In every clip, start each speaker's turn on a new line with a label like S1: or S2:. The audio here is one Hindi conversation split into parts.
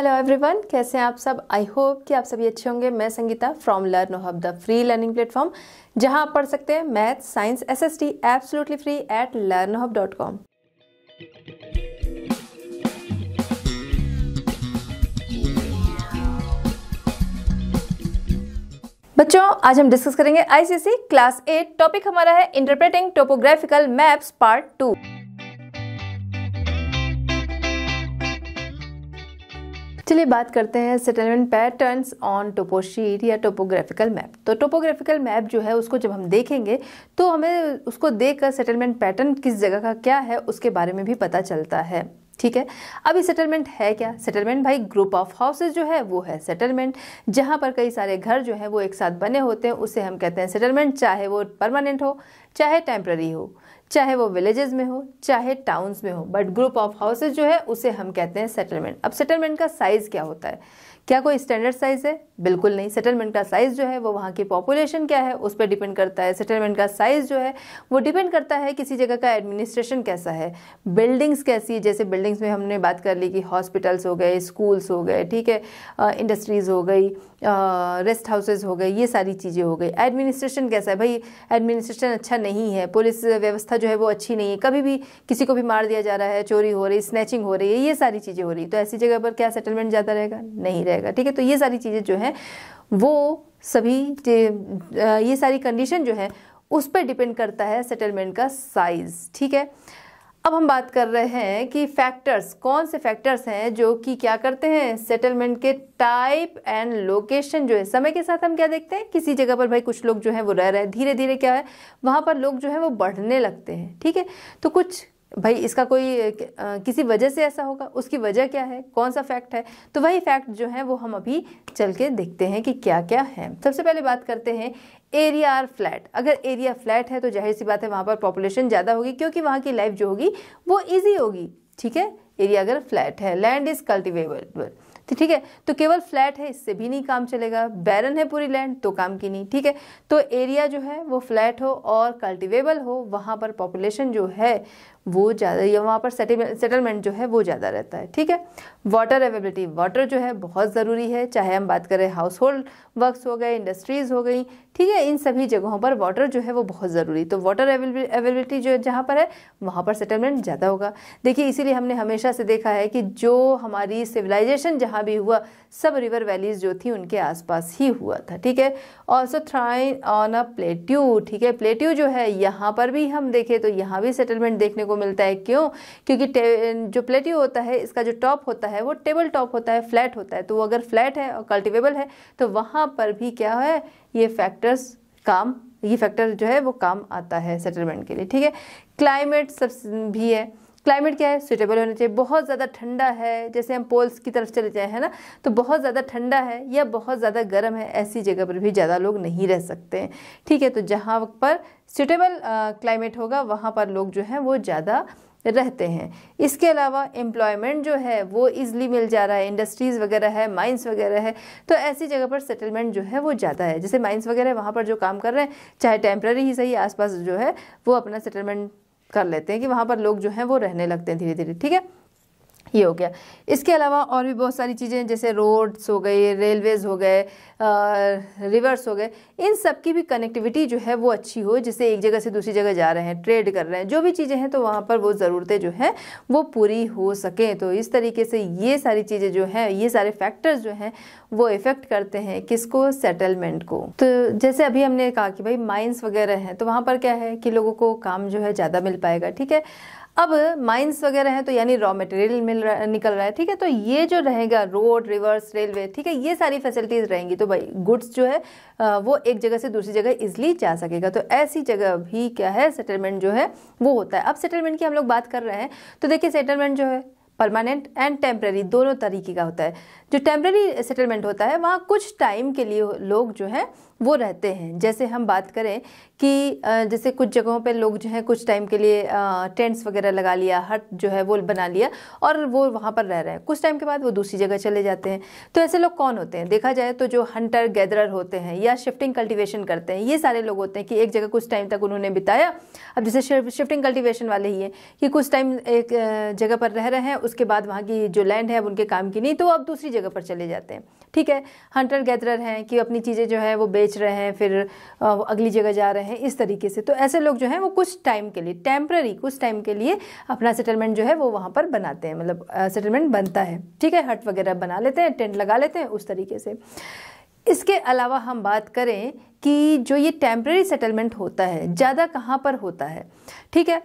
S1: हेलो एवरीवन कैसे हैं आप सब आई होप कि आप सभी अच्छे होंगे मैं Sangeeta from learn hub the free learning platform जहां आप पढ़ सकते हैं math science SST absolutely free at learn hub dot com बच्चों आज हम डिस्कस करेंगे आईसीसी क्लास एट टॉपिक हमारा है interpreting topographical maps part two चलिए बात करते हैं सेटलमेंट पैटर्न्स ऑन टोपोशीट या टोपोग्राफिकल मैप तो टोपोग्राफिकल मैप जो है उसको जब हम देखेंगे तो हमें उसको देखकर सेटलमेंट पैटर्न किस जगह का क्या है उसके बारे में भी पता चलता है ठीक है अभी सेटलमेंट है क्या सेटलमेंट भाई ग्रुप ऑफ हाउसेज जो है वो है सेटलमेंट जहाँ पर कई सारे घर जो है वो एक साथ बने होते हैं उसे हम कहते हैं सेटलमेंट चाहे वो परमानेंट हो चाहे टेम्प्ररी हो चाहे वो विलेजेस में हो चाहे टाउन्स में हो बट ग्रुप ऑफ हाउसेज जो है उसे हम कहते हैं सेटलमेंट अब सेटलमेंट का साइज़ क्या होता है क्या कोई स्टैंडर्ड साइज़ है बिल्कुल नहीं सेटलमेंट का साइज़ जो है वो वहाँ की पॉपुलेशन क्या है उस पर डिपेंड करता है सेटलमेंट का साइज़ जो है वो डिपेंड करता है किसी जगह का एडमिनिस्ट्रेशन कैसा है बिल्डिंग्स कैसी जैसे बिल्डिंग्स में हमने बात कर ली कि हॉस्पिटल्स हो गए स्कूल्स हो गए ठीक है इंडस्ट्रीज़ हो गई रेस्ट हाउसेज हो गए ये सारी चीज़ें हो गई एडमिनिस्ट्रेशन कैसा है भाई एडमिनिस्ट्रेशन अच्छा नहीं है पुलिस व्यवस्था जो है वो अच्छी नहीं है कभी भी किसी को भी मार दिया जा रहा है चोरी हो रही स्नैचिंग हो रही है ये सारी चीज़ें हो रही तो ऐसी जगह पर क्या सेटलमेंट ज़्यादा रहेगा नहीं रहेगा ठीक है तो ये सारी चीज़ें जो हैं वो सभी ये सारी कंडीशन जो है उस पर डिपेंड करता है सेटलमेंट का साइज़ ठीक है अब हम बात कर रहे हैं कि फैक्टर्स कौन से फैक्टर्स हैं जो कि क्या करते हैं सेटलमेंट के टाइप एंड लोकेशन जो है समय के साथ हम क्या देखते हैं किसी जगह पर भाई कुछ लोग जो है वो रह रहे हैं धीरे धीरे क्या है वहाँ पर लोग जो है वो बढ़ने लगते हैं ठीक है तो कुछ भाई इसका कोई किसी वजह से ऐसा होगा उसकी वजह क्या है कौन सा फैक्ट है तो वही फैक्ट जो है वो हम अभी चल के देखते हैं कि क्या क्या है सबसे पहले बात करते हैं एरिया आर फ्लैट अगर एरिया फ्लैट है तो जाहिर सी बात है वहाँ पर पॉपुलेशन ज़्यादा होगी क्योंकि वहाँ की लाइफ जो होगी वो ईजी होगी ठीक है एरिया अगर फ्लैट है लैंड इज़ कल्टिवेबल तो ठीक है तो केवल फ्लैट है इससे भी नहीं काम चलेगा बैरन है पूरी लैंड तो काम की नहीं ठीक है तो एरिया जो है वो फ्लैट हो और कल्टिवेबल हो वहाँ पर पॉपुलेशन जो है वो ज़्यादा या वहाँ पर सेटलमेंट जो है वो ज़्यादा रहता है ठीक है वाटर अवेबिलिटी वाटर जो है बहुत ज़रूरी है चाहे हम बात करें हाउस होल्ड वर्क्स हो गए इंडस्ट्रीज़ हो गई ठीक है इन सभी जगहों पर वाटर जो है वो बहुत ज़रूरी तो वाटर अवेलेबिलिटी जो जहाँ पर है वहाँ पर सेटलमेंट ज़्यादा होगा देखिए इसीलिए हमने हमेशा से देखा है कि जो हमारी सिविलाइजेशन जहाँ भी हुआ सब रिवर वैलीज जो थी उनके आसपास ही हुआ था ठीक है ऑल्सो थ्राइन ऑन अ प्लेट्यू ठीक है प्लेट्यू जो है यहाँ पर भी हम देखें तो यहाँ भी सेटलमेंट देखने को मिलता है क्यों क्योंकि जो प्लेट्यू होता है इसका जो टॉप होता है वो टेबल टॉप होता है फ्लैट होता है तो वो अगर फ्लैट है और कल्टिवेबल है तो वहाँ पर भी क्या है ये फैक्टर्स काम ये फैक्टर जो है वो काम आता है सेटलमेंट के लिए ठीक है क्लाइमेट सब भी है क्लाइमेट क्या है सुटेबल होना चाहिए बहुत ज़्यादा ठंडा है जैसे हम पोल्स की तरफ चले जाए है ना तो बहुत ज़्यादा ठंडा है या बहुत ज़्यादा गर्म है ऐसी जगह पर भी ज़्यादा लोग नहीं रह सकते हैं ठीक है तो जहाँ पर सुटेबल क्लाइमेट होगा वहाँ पर लोग जो हैं वो ज़्यादा रहते हैं इसके अलावा एम्प्लॉयमेंट जो है वो ईज़िली मिल जा रहा है इंडस्ट्रीज़ वगैरह है माइंस वगैरह है तो ऐसी जगह पर सेटलमेंट जो है वो ज़्यादा है जैसे माइंस वगैरह वहाँ पर जो काम कर रहे हैं चाहे टेम्प्रेरी ही सही आसपास जो है वो अपना सेटलमेंट कर लेते हैं कि वहाँ पर लोग जो हैं वो रहने लगते हैं धीरे धीरे ठीक है ये हो गया इसके अलावा और भी बहुत सारी चीज़ें जैसे रोड्स हो गए रेलवेज़ हो गए रिवर्स हो गए इन सब की भी कनेक्टिविटी जो है वो अच्छी हो जिससे एक जगह से दूसरी जगह जा रहे हैं ट्रेड कर रहे हैं जो भी चीज़ें हैं तो वहाँ पर वो ज़रूरतें जो हैं वो पूरी हो सकें तो इस तरीके से ये सारी चीज़ें जो हैं ये सारे फैक्टर्स जो हैं वो इफ़ेक्ट करते हैं किसको सेटलमेंट को तो जैसे अभी हमने कहा कि भाई माइंस वगैरह हैं तो वहाँ पर क्या है कि लोगों को काम जो है ज़्यादा मिल पाएगा ठीक है अब माइंस वगैरह हैं तो यानी रॉ मटेरियल मिल रहा निकल रहा है ठीक है तो ये जो रहेगा रोड रिवर्स रेलवे ठीक है ये सारी फैसिलिटीज़ रहेंगी तो भाई गुड्स जो है वो एक जगह से दूसरी जगह इजली जा सकेगा तो ऐसी जगह भी क्या है सेटलमेंट जो है वो होता है अब सेटलमेंट की हम लोग बात कर रहे हैं तो देखिए सेटलमेंट जो है परमानेंट एंड टेम्प्रेरी दोनों तरीके का होता है जो टेम्प्रेरी सेटलमेंट होता है वहाँ कुछ टाइम के लिए लोग जो है वो रहते हैं जैसे हम बात करें कि जैसे कुछ जगहों पे लोग जो है कुछ टाइम के लिए टेंट्स वगैरह लगा लिया हट जो है वो बना लिया और वो वहाँ पर रह रहे हैं कुछ टाइम के बाद वो दूसरी जगह चले जाते हैं तो ऐसे लोग कौन होते हैं देखा जाए तो जो हंटर गैदरर होते हैं या शिफ्टिंग कल्टिवेशन करते हैं ये सारे लोग होते हैं कि एक जगह कुछ टाइम तक उन्होंने बिताया अब जैसे शिफ्टिंग कल्टिवेशन वाले ही हैं कि कुछ टाइम एक जगह पर रह रहे हैं उसके बाद वहाँ की जो लैंड है अब उनके काम की नहीं तो वो अब दूसरी जगह पर चले जाते हैं ठीक है हंटर गैदरर हैं कि अपनी चीज़ें जो है वो बेच रहे हैं फिर अगली जगह जा रहे हैं इस तरीके से तो ऐसे लोग जो हैं वो कुछ टाइम के लिए टेम्प्ररी कुछ टाइम के लिए अपना सेटलमेंट जो है वो वहाँ पर बनाते हैं मतलब सेटलमेंट बनता है ठीक है हट वगैरह बना लेते हैं टेंट लगा लेते हैं उस तरीके से इसके अलावा हम बात करें कि जो ये टेम्प्रेरी सेटलमेंट होता है ज़्यादा कहाँ पर होता है ठीक है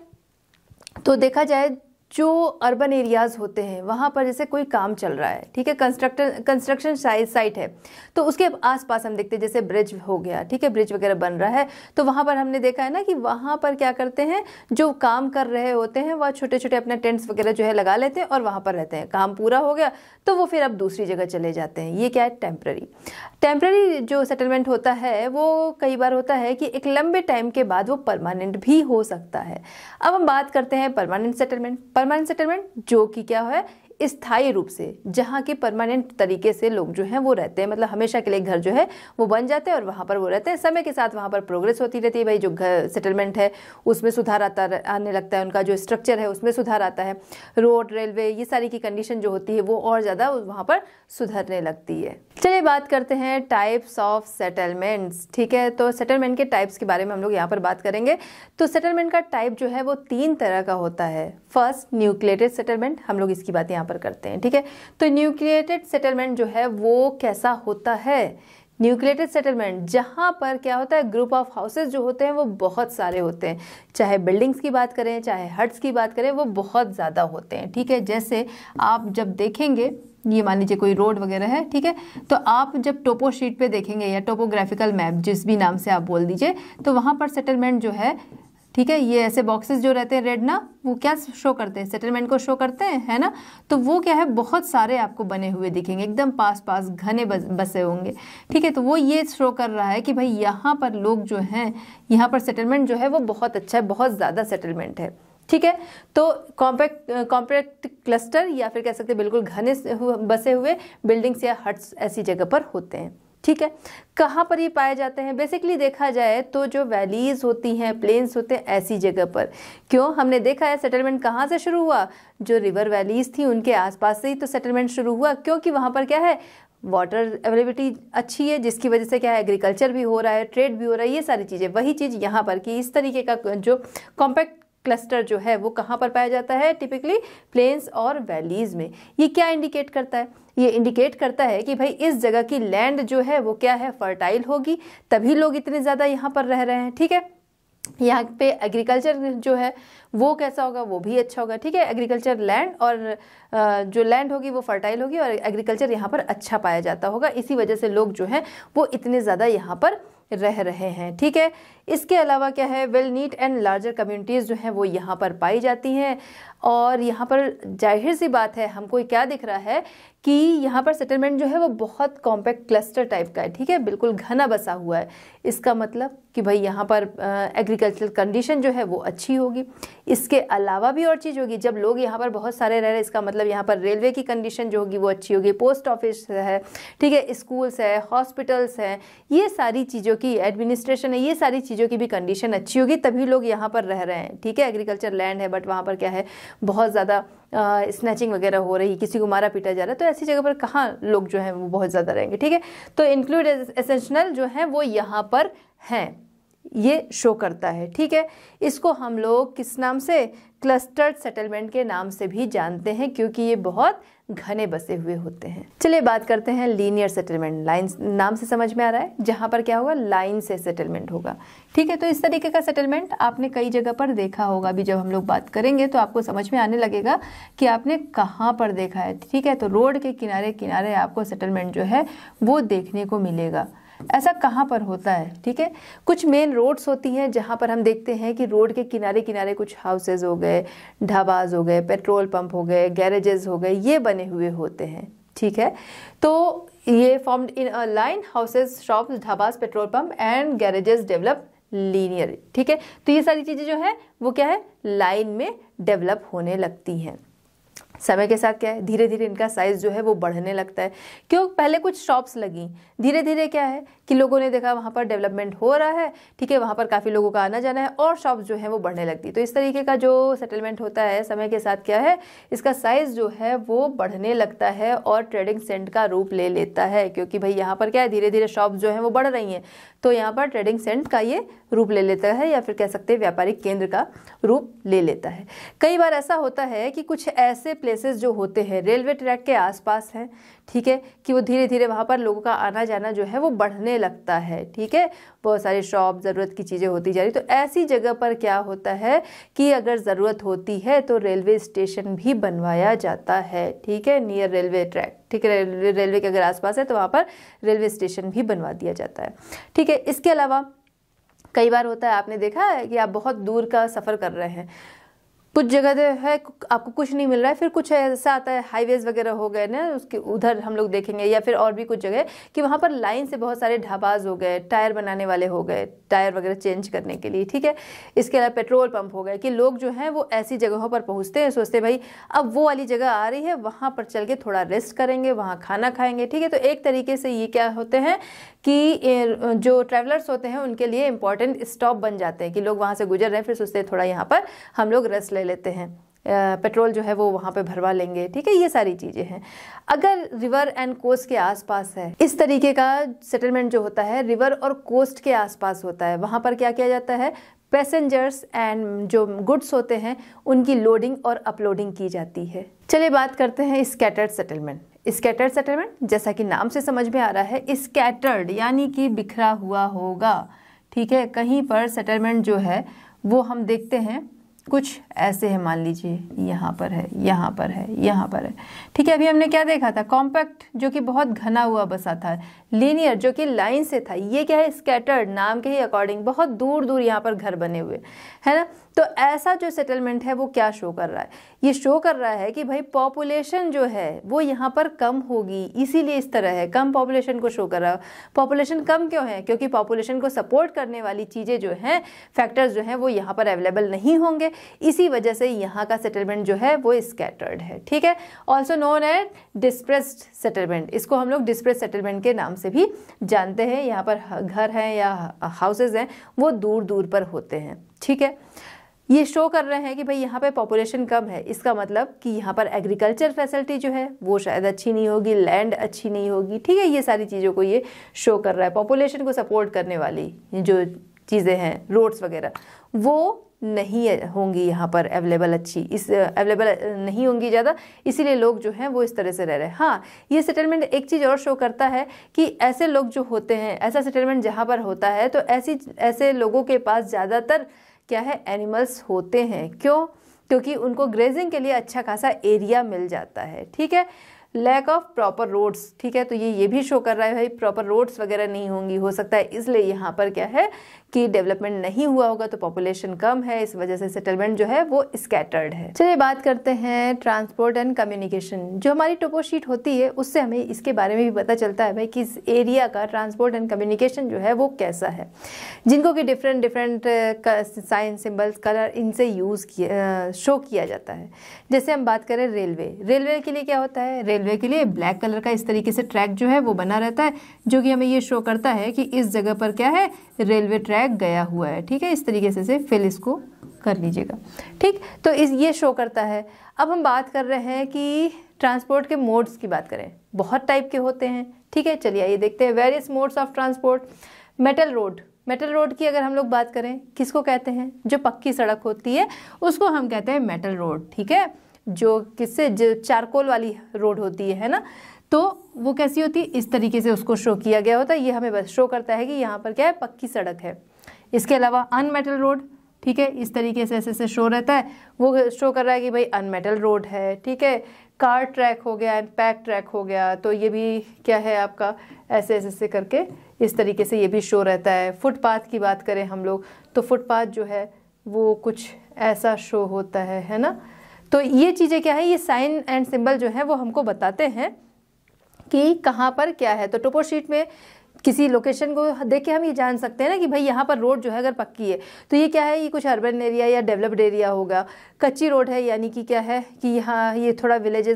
S1: तो देखा जाए जो अर्बन एरियाज़ होते हैं वहाँ पर जैसे कोई काम चल रहा है ठीक है कंस्ट्रक्टर कंस्ट्रक्शन साइट है तो उसके आसपास हम देखते हैं जैसे ब्रिज हो गया ठीक है ब्रिज वगैरह बन रहा है तो वहाँ पर हमने देखा है ना कि वहाँ पर क्या करते हैं जो काम कर रहे होते हैं वह छोटे छोटे अपने टेंट्स वगैरह जो है लगा लेते हैं और वहाँ पर रहते हैं काम पूरा हो गया तो वो फिर अब दूसरी जगह चले जाते हैं ये क्या है टेम्प्ररी टेम्प्रेरी जो सेटलमेंट होता है वो कई बार होता है कि एक लंबे टाइम के बाद वो परमानेंट भी हो सकता है अब हम बात करते हैं परमानेंट सेटलमेंट परमानेंट सेटलमेंट जो कि क्या है स्थायी रूप से जहाँ के परमानेंट तरीके से लोग जो हैं वो रहते हैं मतलब हमेशा के लिए घर जो है वो बन जाते हैं और वहाँ पर वो रहते हैं समय के साथ वहाँ पर प्रोग्रेस होती रहती है भाई जो घर सेटलमेंट है उसमें सुधार आता आने लगता है उनका जो स्ट्रक्चर है उसमें सुधार आता है रोड रेलवे ये सारी की कंडीशन जो होती है वो और ज़्यादा वहाँ पर सुधरने लगती है चलिए बात करते हैं टाइप्स ऑफ सेटलमेंट्स ठीक है तो सेटलमेंट के टाइप्स के बारे में हम लोग यहाँ पर बात करेंगे तो सेटलमेंट का टाइप जो है वो तीन तरह का होता है फर्स्ट न्यूक्लेटेड सेटलमेंट हम लोग इसकी बात यहाँ यहाँ पर करते हैं ठीक है तो न्यूक्लिएटेड सेटलमेंट जो है वो कैसा होता है न्यूक्लिएटेड सेटलमेंट जहाँ पर क्या होता है ग्रुप ऑफ हाउसेज जो होते हैं वो बहुत सारे होते हैं चाहे बिल्डिंग्स की बात करें चाहे हट्स की बात करें वो बहुत ज़्यादा होते हैं ठीक है जैसे आप जब देखेंगे ये मान लीजिए कोई रोड वगैरह है ठीक है तो आप जब टोपो शीट पे देखेंगे या टोपोग्राफिकल मैप जिस भी नाम से आप बोल दीजिए तो वहाँ पर सेटलमेंट जो है ठीक है ये ऐसे बॉक्सेस जो रहते हैं रेड ना वो क्या शो करते हैं सेटलमेंट को शो करते हैं है ना तो वो क्या है बहुत सारे आपको बने हुए दिखेंगे एकदम पास पास घने बसे होंगे ठीक है तो वो ये शो कर रहा है कि भाई यहाँ पर लोग जो हैं यहाँ पर सेटलमेंट जो है वो बहुत अच्छा है बहुत ज़्यादा सेटलमेंट है ठीक है तो कॉम्पैक्ट कॉम्पैक्ट क्लस्टर या फिर कह सकते हैं बिल्कुल घने बसे हुए बिल्डिंग्स या हट्स ऐसी जगह पर होते हैं ठीक है कहाँ पर ये पाए जाते हैं बेसिकली देखा जाए तो जो वैलीज होती हैं प्लेन्स होते हैं ऐसी जगह पर क्यों हमने देखा है सेटलमेंट कहाँ से शुरू हुआ जो रिवर वैलीज थी उनके आसपास से ही तो सेटलमेंट शुरू हुआ क्योंकि वहाँ पर क्या है वाटर अवेलेबिलिटी अच्छी है जिसकी वजह से क्या है एग्रीकल्चर भी हो रहा है ट्रेड भी हो रहा है ये सारी चीज़ें वही चीज़ यहाँ पर कि इस तरीके का जो कॉम्पैक्ट क्लस्टर जो है वो कहाँ पर पाया जाता है टिपिकली प्लेन्स और वैलीज़ में ये क्या इंडिकेट करता है ये इंडिकेट करता है कि भाई इस जगह की लैंड जो है वो क्या है फर्टाइल होगी तभी लोग इतने ज़्यादा यहाँ पर रह रहे हैं ठीक है यहाँ पे एग्रीकल्चर जो है वो कैसा होगा वो भी अच्छा होगा ठीक है एग्रीकल्चर लैंड और जो लैंड होगी वो फर्टाइल होगी और एग्रीकल्चर यहाँ पर अच्छा पाया जाता होगा इसी वजह से लोग जो हैं वो इतने ज़्यादा यहाँ पर रह रहे हैं ठीक है इसके अलावा क्या है well knit and larger communities जो हैं वो यहाँ पर पाई जाती हैं और यहाँ पर जाहिर सी बात है हमको क्या दिख रहा है कि यहाँ पर सेटलमेंट जो है वो बहुत कॉम्पैक्ट क्लस्टर टाइप का है ठीक है बिल्कुल घना बसा हुआ है इसका मतलब कि भाई यहाँ पर एग्रीकल्चरल कंडीशन जो है वो अच्छी होगी इसके अलावा भी और चीज़ होगी जब लोग यहाँ पर बहुत सारे रह रहे इसका मतलब यहाँ पर रेलवे की कंडीशन जो होगी वो अच्छी होगी पोस्ट ऑफिस है ठीक है स्कूल्स है हॉस्पिटल्स हैं ये सारी चीज़ों की एडमिनिस्ट्रेशन है ये सारी चीज़ों की भी कंडीशन अच्छी होगी तभी लोग यहाँ पर रह रहे हैं ठीक है एग्रीकल्चर लैंड है बट वहाँ पर क्या है बहुत ज़्यादा स्नैचिंग वगैरह हो रही किसी को मारा पीटा जा रहा है तो ऐसी जगह पर कहाँ लोग जो हैं वो बहुत ज़्यादा रहेंगे ठीक है तो इंक्लूड एसेंशनल जो है वो यहाँ पर हैं ये शो करता है ठीक है इसको हम लोग किस नाम से क्लस्टर्ड सेटलमेंट के नाम से भी जानते हैं क्योंकि ये बहुत घने बसे हुए होते हैं चलिए बात करते हैं लीनियर सेटलमेंट लाइन नाम से समझ में आ रहा है जहाँ पर क्या होगा लाइन से सेटलमेंट होगा ठीक है तो इस तरीके का सेटलमेंट आपने कई जगह पर देखा होगा अभी जब हम लोग बात करेंगे तो आपको समझ में आने लगेगा कि आपने कहाँ पर देखा है ठीक है तो रोड के किनारे किनारे आपको सेटलमेंट जो है वो देखने को मिलेगा ऐसा कहाँ पर होता है ठीक है कुछ मेन रोड्स होती हैं जहाँ पर हम देखते हैं कि रोड के किनारे किनारे कुछ हाउसेज हो गए ढाबाज हो गए पेट्रोल पंप हो गए गैरेजेस हो गए ये बने हुए होते हैं ठीक है तो ये form in a line houses shop dhabas petrol pump and garages develop linear ठीक है तो ये सारी चीज़ें जो है वो क्या है लाइन में डेवलप होने लगती हैं समय के साथ क्या है धीरे धीरे इनका साइज़ जो है वो बढ़ने लगता है क्यों पहले कुछ शॉप्स लगी धीरे धीरे क्या है कि लोगों ने देखा वहाँ पर डेवलपमेंट हो रहा है ठीक है वहाँ पर काफ़ी लोगों का आना जाना है और शॉप्स जो है वो बढ़ने लगती तो इस तरीके का जो सेटलमेंट होता है समय के साथ क्या है इसका साइज़ जो है वो बढ़ने लगता है और ट्रेडिंग सेंट का रूप ले लेता है क्योंकि भाई यहाँ पर क्या है धीरे धीरे शॉप जो है वो बढ़ रही हैं तो यहाँ पर ट्रेडिंग सेंट का ये रूप ले लेता है या फिर कह सकते हैं व्यापारिक केंद्र का रूप ले लेता है कई बार ऐसा होता है कि कुछ ऐसे प्लेसेस जो होते हैं रेलवे ट्रैक के आसपास हैं ठीक है कि वो धीरे धीरे वहाँ पर लोगों का आना जाना जो है वो बढ़ने लगता है ठीक है बहुत सारे शॉप ज़रूरत की चीज़ें होती जा रही तो ऐसी जगह पर क्या होता है कि अगर ज़रूरत होती है तो रेलवे स्टेशन भी बनवाया जाता है ठीक है नियर रेलवे ट्रैक ठीक है रेलवे के अगर आसपास है तो वहाँ पर रेलवे स्टेशन भी बनवा दिया जाता है ठीक है इसके अलावा कई बार होता है आपने देखा है कि आप बहुत दूर का सफ़र कर रहे हैं कुछ जगह जो तो है आपको कुछ नहीं मिल रहा है फिर कुछ ऐसा आता है हाईवेज वगैरह हो गए ना उसके उधर हम लोग देखेंगे या फिर और भी कुछ जगह कि वहाँ पर लाइन से बहुत सारे ढाबाज हो गए टायर बनाने वाले हो गए टायर वगैरह चेंज करने के लिए ठीक है इसके अलावा पेट्रोल पंप हो गए कि लोग जो हैं वो ऐसी जगहों पर पहुँचते हैं सोचते भाई अब वो वाली जगह आ रही है वहाँ पर चल के थोड़ा रेस्ट करेंगे वहाँ खाना खाएंगे ठीक है तो एक तरीके से ये क्या होते हैं कि जो ट्रैवलर्स होते हैं उनके लिए इंपॉर्टेंट स्टॉप बन जाते हैं कि लोग वहाँ से गुजर रहे हैं फिर सोचते हैं थोड़ा यहाँ पर हम लोग रेस्ट ले लेते हैं पेट्रोल जो है वो वहाँ पे भरवा लेंगे ठीक है ये सारी चीज़ें हैं अगर रिवर एंड कोस्ट के आसपास है इस तरीके का सेटलमेंट जो होता है रिवर और कोस्ट के आसपास होता है वहाँ पर क्या किया जाता है पैसेंजर्स एंड जो गुड्स होते हैं उनकी लोडिंग और अपलोडिंग की जाती है चलिए बात करते हैं स्कैटर्ड सेटलमेंट स्कैटर्ड सेटलमेंट जैसा कि नाम से समझ में आ रहा है स्कैटर्ड यानी कि बिखरा हुआ होगा ठीक है कहीं पर सेटलमेंट जो है वो हम देखते हैं कुछ ऐसे है मान लीजिए यहाँ पर है यहाँ पर है यहाँ पर है ठीक है अभी हमने क्या देखा था कॉम्पैक्ट जो कि बहुत घना हुआ बसा था लीनियर जो कि लाइन से था ये क्या है स्कैटर्ड नाम के ही अकॉर्डिंग बहुत दूर दूर यहाँ पर घर बने हुए है ना तो ऐसा जो सेटलमेंट है वो क्या शो कर रहा है ये शो कर रहा है कि भाई पॉपुलेशन जो है वो यहाँ पर कम होगी इसीलिए इस तरह है कम पॉपुलेशन को शो कर रहा है पॉपुलेशन कम क्यों है क्योंकि पॉपुलेशन को सपोर्ट करने वाली चीज़ें जो हैं फैक्टर्स जो हैं वो यहाँ पर अवेलेबल नहीं होंगे इसी वजह से यहाँ का सेटलमेंट जो है वो स्कैटर्ड है ठीक है also known at dispersed settlement इसको हम लोग डिस्प्रेस सेटलमेंट के नाम से भी जानते हैं यहाँ पर घर हैं या हाउसेज हैं वो दूर दूर पर होते हैं ठीक है ये शो कर रहे हैं कि भाई यहाँ पे पॉपुलेशन कम है इसका मतलब कि यहाँ पर एग्रीकल्चर फैसिलिटी जो है वो शायद अच्छी नहीं होगी लैंड अच्छी नहीं होगी ठीक है ये सारी चीज़ों को ये शो कर रहा है पॉपुलेशन को सपोर्ट करने वाली जो चीज़ें हैं रोड्स वगैरह वो नहीं होंगी यहाँ पर अवेलेबल अच्छी इस अवेलेबल नहीं होंगी ज़्यादा इसीलिए लोग जो हैं वो इस तरह से रह रहे हैं हाँ ये सेटलमेंट एक चीज़ और शो करता है कि ऐसे लोग जो होते हैं ऐसा सेटलमेंट जहाँ पर होता है तो ऐसी ऐसे लोगों के पास ज़्यादातर क्या है एनिमल्स होते हैं क्यों क्योंकि उनको ग्रेजिंग के लिए अच्छा खासा एरिया मिल जाता है ठीक है लैक ऑफ प्रॉपर रोड्स ठीक है तो ये ये भी शो कर रहा है भाई प्रॉपर रोड्स वगैरह नहीं होंगी हो सकता है इसलिए यहाँ पर क्या है की डेवलपमेंट नहीं हुआ होगा तो पॉपुलेशन कम है इस वजह से सेटलमेंट जो है वो स्कैटर्ड है चलिए बात करते हैं ट्रांसपोर्ट एंड कम्युनिकेशन जो हमारी टोपोशीट होती है उससे हमें इसके बारे में भी पता चलता है भाई कि इस एरिया का ट्रांसपोर्ट एंड कम्युनिकेशन जो है वो कैसा है जिनको कि different different sign symbols colour इनसे यूज़ किया शो uh, किया जाता है जैसे हम बात करें रेलवे रेलवे के लिए क्या होता है रेलवे के लिए ब्लैक कलर का इस तरीके से ट्रैक जो है वो बना रहता है जो कि हमें ये शो करता है कि इस जगह पर क्या है रेलवे ट्रैक बैग गया हुआ है ठीक है इस तरीके से से फिल इसको कर लीजिएगा ठीक तो इस ये शो करता है अब हम बात कर रहे हैं कि ट्रांसपोर्ट के मोड्स की बात करें बहुत टाइप के होते हैं ठीक है चलिए आइए देखते हैं various modes of transport metal road metal road की अगर हम लोग बात करें किसको कहते हैं जो पक्की सड़क होती है उसको हम कहते हैं मेटल रोड ठीक है जो किससे जो चारकोल वाली रोड होती है ना तो वो कैसी होती है इस तरीके से उसको शो किया गया होता है ये हमें बस शो करता है कि यहाँ पर क्या है पक्की सड़क है इसके अलावा अनमेटल रोड ठीक है इस तरीके से ऐसे ऐसे शो रहता है वो शो कर रहा है कि भाई अनमेटल रोड है ठीक है कार ट्रैक हो गया एंड पैक ट्रैक हो गया तो ये भी क्या है आपका ऐसे ऐसे ऐसे करके इस तरीके से ये भी शो रहता है फुटपाथ की बात करें हम लोग तो फुटपाथ जो है वो कुछ ऐसा शो होता है है ना तो ये चीज़ें क्या है ये साइन एंड सिंबल जो है वो हमको बताते हैं कि कहाँ पर क्या है तो टोपोशीट में किसी लोकेशन को देख के हम ये जान सकते हैं ना कि भाई यहाँ पर रोड जो है अगर पक्की है तो ये क्या है ये कुछ अर्बन एरिया या डेवलप्ड एरिया होगा कच्ची रोड है यानी कि क्या है कि यहाँ ये थोड़ा विलेज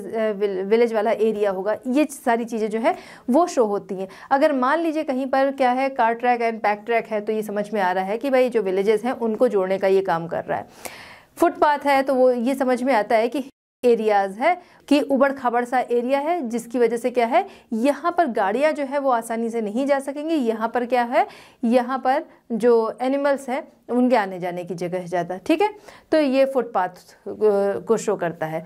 S1: विलेज वाला एरिया होगा ये सारी चीज़ें जो है वो शो होती हैं अगर मान लीजिए कहीं पर क्या है cart track and pack track है तो ये समझ में आ रहा है कि भाई जो विलेजेस हैं उनको जोड़ने का ये काम कर रहा है फुटपाथ है तो वो ये समझ में आता है कि एरियाज है कि उबड़ खाबड़ सा एरिया है जिसकी वजह से क्या है यहाँ पर गाड़ियाँ जो है वो आसानी से नहीं जा सकेंगी यहाँ पर क्या है यहाँ पर जो एनिमल्स हैं उनके आने जाने की जगह ज़्यादा ठीक है तो ये फुटपाथ को शो करता है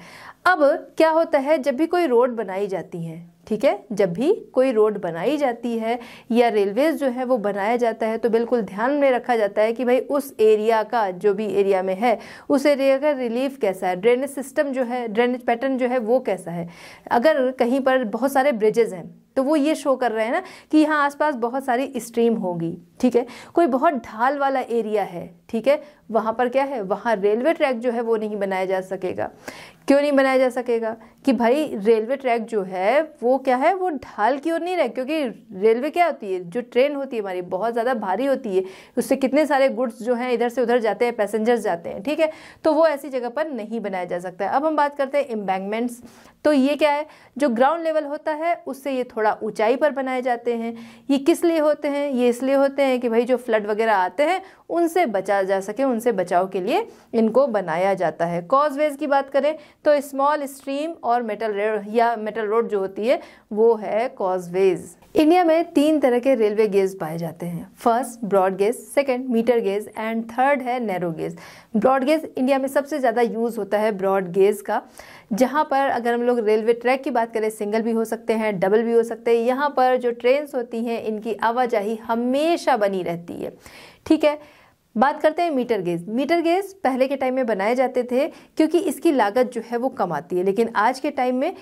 S1: अब क्या होता है जब भी कोई रोड बनाई जाती है ठीक है जब भी कोई रोड बनाई जाती है या रेलवेज़ जो है वो बनाया जाता है तो बिल्कुल ध्यान में रखा जाता है कि भाई उस एरिया का जो भी एरिया में है उस एरिया का रिलीफ कैसा है ड्रेनेज सिस्टम जो है ड्रेनेज पैटर्न जो है वो कैसा है अगर कहीं पर बहुत सारे ब्रिजेज़ हैं तो वो ये शो कर रहे हैं ना कि यहाँ आसपास बहुत सारी स्ट्रीम होगी ठीक है कोई बहुत ढाल वाला एरिया है ठीक है वहाँ पर क्या है वहाँ रेलवे ट्रैक जो है वो नहीं बनाया जा सकेगा क्यों नहीं बनाया जा सकेगा कि भाई रेलवे ट्रैक जो है वो क्या है वो ढाल की ओर नहीं रहे क्योंकि रेलवे क्या होती है जो ट्रेन होती है हमारी बहुत ज़्यादा भारी होती है उससे कितने सारे गुड्स जो हैं इधर से उधर जाते हैं पैसेंजर्स जाते हैं ठीक है तो वो ऐसी जगह पर नहीं बनाया जा सकता है अब हम बात करते हैं एम्बैंगमेंट्स तो ये क्या है जो ग्राउंड लेवल होता है उससे ये थोड़ा ऊंचाई पर बनाए जाते हैं ये किस लिए होते हैं ये इसलिए होते हैं कि भाई जो फ्लड वगैरह आते हैं उनसे बचा जा सके उनसे बचाव के लिए इनको बनाया जाता है कॉजवेज की बात करें तो स्मॉल स्ट्रीम और मेटल या मेटल रोड जो होती है वो है कॉजवेज इंडिया में तीन तरह के रेलवे गेज पाए जाते हैं first broad gauge second metre gauge and third है narrow gauge broad gauge India में सबसे ज़्यादा यूज़ होता है ब्रॉड गेज का जहाँ पर अगर हम लोग रेलवे ट्रैक की बात करें सिंगल भी हो सकते हैं डबल भी हो सकते हैं यहाँ पर जो ट्रेन्स होती हैं इनकी आवाजाही हमेशा बनी रहती है ठीक है बात करते हैं मीटर गेज मीटर गेज पहले के टाइम में बनाए जाते थे क्योंकि इसकी लागत जो है वो कम आती है लेकिन आज के टाइम में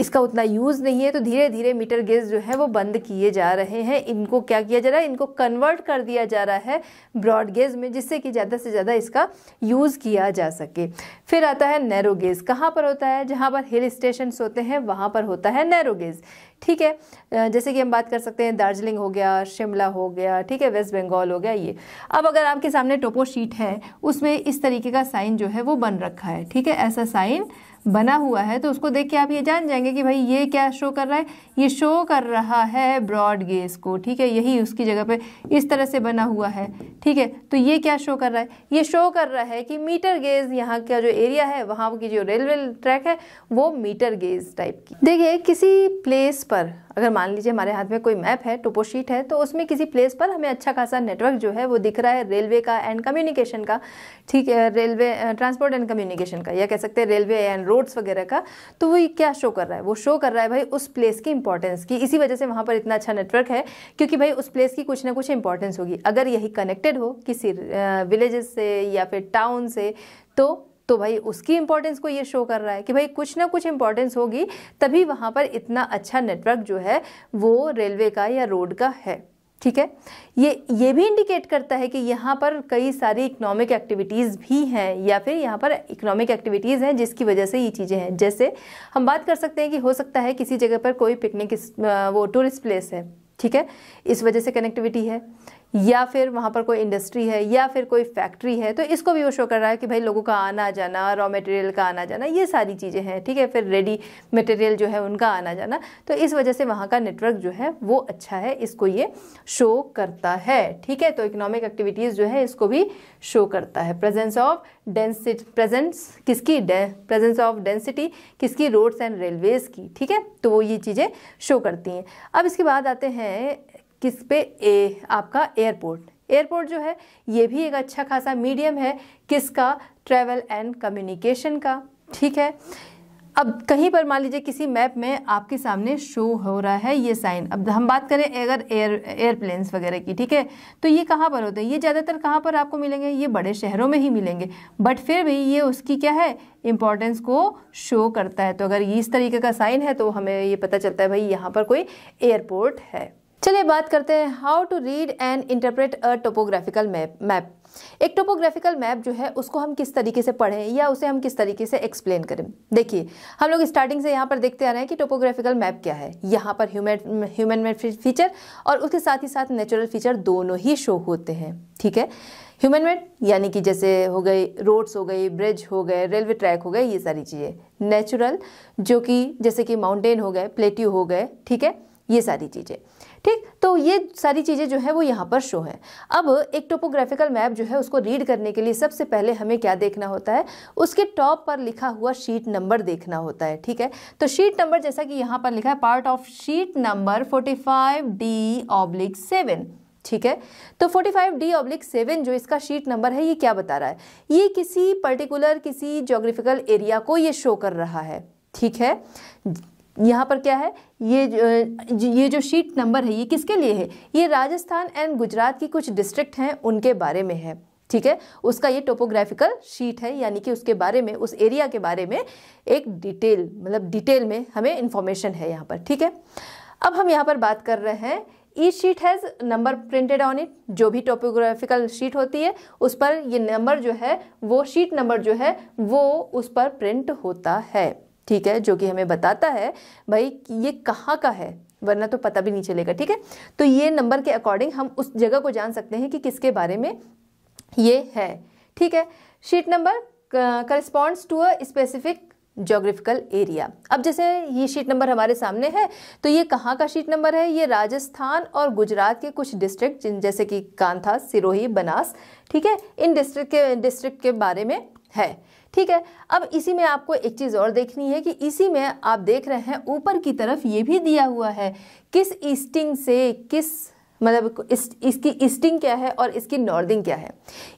S1: इसका उतना यूज़ नहीं है तो धीरे धीरे मीटर गेज जो है वो बंद किए जा रहे हैं इनको क्या किया जा रहा है इनको कन्वर्ट कर दिया जा रहा है ब्रॉड गेज में जिससे कि ज़्यादा से ज़्यादा इसका यूज़ किया जा सके फिर आता है नैरो गेज कहाँ पर होता है जहाँ पर हिल स्टेशन होते हैं वहाँ पर होता है नैरो गेज ठीक है जैसे कि हम बात कर सकते हैं दार्जिलिंग हो गया शिमला हो गया ठीक है वेस्ट बंगाल हो गया ये अब अगर आपके सामने टोपो शीट है उसमें इस तरीके का साइन जो है वो बन रखा है ठीक है ऐसा साइन बना हुआ है तो उसको देख के आप ये जान जाएंगे कि भाई ये क्या शो कर रहा है ये शो कर रहा है ब्रॉड गेज को ठीक है यही उसकी जगह पे इस तरह से बना हुआ है ठीक है तो ये क्या शो कर रहा है ये शो कर रहा है कि मीटर गेज यहाँ का जो एरिया है वहाँ की जो रेलवे ट्रैक है वो मीटर गेज टाइप की देखिए किसी प्लेस पर अगर मान लीजिए हमारे हाथ में कोई मैप है टोपो शीट है तो उसमें किसी प्लेस पर हमें अच्छा खासा नेटवर्क जो है वो दिख रहा है रेलवे का एंड कम्युनिकेशन का ठीक है रेलवे ट्रांसपोर्ट एंड कम्युनिकेशन का या कह सकते हैं रेलवे एंड रोड्स वगैरह का तो वो क्या शो कर रहा है वो शो कर रहा है भाई उस प्लेस की इंपॉर्टेंस की इसी वजह से वहाँ पर इतना अच्छा नेटवर्क है क्योंकि भाई उस प्लेस की कुछ ना कुछ इंपॉर्टेंस होगी अगर यही कनेक्टेड हो किसी विलेजेस से या फिर टाउन से तो तो भाई उसकी इंपॉर्टेंस को ये शो कर रहा है कि भाई कुछ ना कुछ इंपॉर्टेंस होगी तभी वहाँ पर इतना अच्छा नेटवर्क जो है वो रेलवे का या रोड का है ठीक है ये ये भी इंडिकेट करता है कि यहाँ पर कई सारी इकोनॉमिक एक्टिविटीज़ भी हैं या फिर यहाँ पर इकोनॉमिक एक्टिविटीज़ हैं जिसकी वजह से ये चीज़ें हैं जैसे हम बात कर सकते हैं कि हो सकता है किसी जगह पर कोई पिकनिक वो टूरिस्ट प्लेस है ठीक है इस वजह से कनेक्टिविटी है या फिर वहाँ पर कोई इंडस्ट्री है या फिर कोई फैक्ट्री है तो इसको भी वो शो कर रहा है कि भाई लोगों का आना जाना रॉ मटेरियल का आना जाना ये सारी चीज़ें हैं ठीक है फिर रेडी मटेरियल जो है उनका आना जाना तो इस वजह से वहाँ का नेटवर्क जो है वो अच्छा है इसको ये शो करता है ठीक है तो इकोनॉमिक एक्टिविटीज़ जो है इसको भी शो करता है प्रेजेंस ऑफ डेंसिटी प्रेजेंस किसकी प्रेजेंस ऑफ डेंसिटी किसकी रोड्स एंड रेलवेज़ की ठीक है तो वो ये चीज़ें शो करती हैं अब इसके बाद आते हैं किस पे ए आपका एयरपोर्ट एयरपोर्ट जो है ये भी एक अच्छा खासा मीडियम है किसका ट्रैवल एंड कम्युनिकेशन का ठीक है अब कहीं पर मान लीजिए किसी मैप में आपके सामने शो हो रहा है ये साइन अब हम बात करें अगर एयर एयरप्लेन्स वगैरह की ठीक है तो ये कहाँ पर होते हैं ये ज़्यादातर कहाँ पर आपको मिलेंगे ये बड़े शहरों में ही मिलेंगे बट फिर भी ये उसकी क्या है इम्पोर्टेंस को शो करता है तो अगर इस तरीके का साइन है तो हमें ये पता चलता है भाई यहाँ पर कोई एयरपोर्ट है चलिए बात करते हैं how to read and interpret a topographical map map एक टोपोग्राफिकल मैप जो है उसको हम किस तरीके से पढ़ें या उसे हम किस तरीके से एक्सप्लेन करें देखिए हम लोग स्टार्टिंग से यहाँ पर देखते आ रहे हैं कि टोपोग्राफिकल मैप क्या है यहाँ पर ह्यूमन ह्यूमन मेड फीचर और उसके साथ ही साथ नेचुरल फीचर दोनों ही शो होते हैं ठीक है ह्यूमन मेड यानी कि जैसे हो गई रोड्स हो गई ब्रिज हो गए रेलवे ट्रैक हो गए ये सारी चीज़ें नेचुरल जो कि जैसे कि माउंटेन हो गए प्लेट्यू हो गए ठीक है ये सारी चीज़ें ठीक तो ये सारी चीज़ें जो है वो यहाँ पर शो है अब एक टोपोग्राफिकल मैप जो है उसको रीड करने के लिए सबसे पहले हमें क्या देखना होता है उसके टॉप पर लिखा हुआ शीट नंबर देखना होता है ठीक है तो शीट नंबर जैसा कि यहाँ पर लिखा है part of sheet number forty five D oblique seven ठीक है तो 45 डी ऑब्लिक सेवन जो इसका शीट नंबर है ये क्या बता रहा है ये किसी पर्टिकुलर किसी जोग्राफिकल एरिया को ये शो कर रहा है ठीक है यहाँ पर क्या है ये जो ये जो शीट नंबर है ये किसके लिए है ये राजस्थान एंड गुजरात की कुछ डिस्ट्रिक्ट हैं उनके बारे में है ठीक है उसका ये टोपोग्राफिकल शीट है यानी कि उसके बारे में उस एरिया के बारे में एक डिटेल मतलब डिटेल में हमें इन्फॉर्मेशन है यहाँ पर ठीक है अब हम यहाँ पर बात कर रहे हैं E sheet has number printed on it जो भी टोपोग्राफिकल शीट होती है उस पर ये नंबर जो है वो शीट नंबर जो है वो उस पर प्रिंट होता है ठीक है जो कि हमें बताता है भाई ये कहाँ का है वरना तो पता भी नहीं चलेगा ठीक है तो ये नंबर के अकॉर्डिंग हम उस जगह को जान सकते हैं कि किसके बारे में ये है ठीक है sheet number corresponds to a specific geographical area अब जैसे ये शीट नंबर हमारे सामने है तो ये कहाँ का शीट नंबर है ये राजस्थान और गुजरात के कुछ डिस्ट्रिक्ट जैसे कि कांथा सिरोही बनास ठीक है इन डिस्ट्रिक्ट के डिस्ट्रिक्ट के बारे में है ठीक है अब इसी में आपको एक चीज़ और देखनी है कि इसी में आप देख रहे हैं ऊपर की तरफ ये भी दिया हुआ है किस ईस्टिंग से किस मतलब इस, इसकी ईस्टिंग क्या है और इसकी नॉर्दिंग क्या है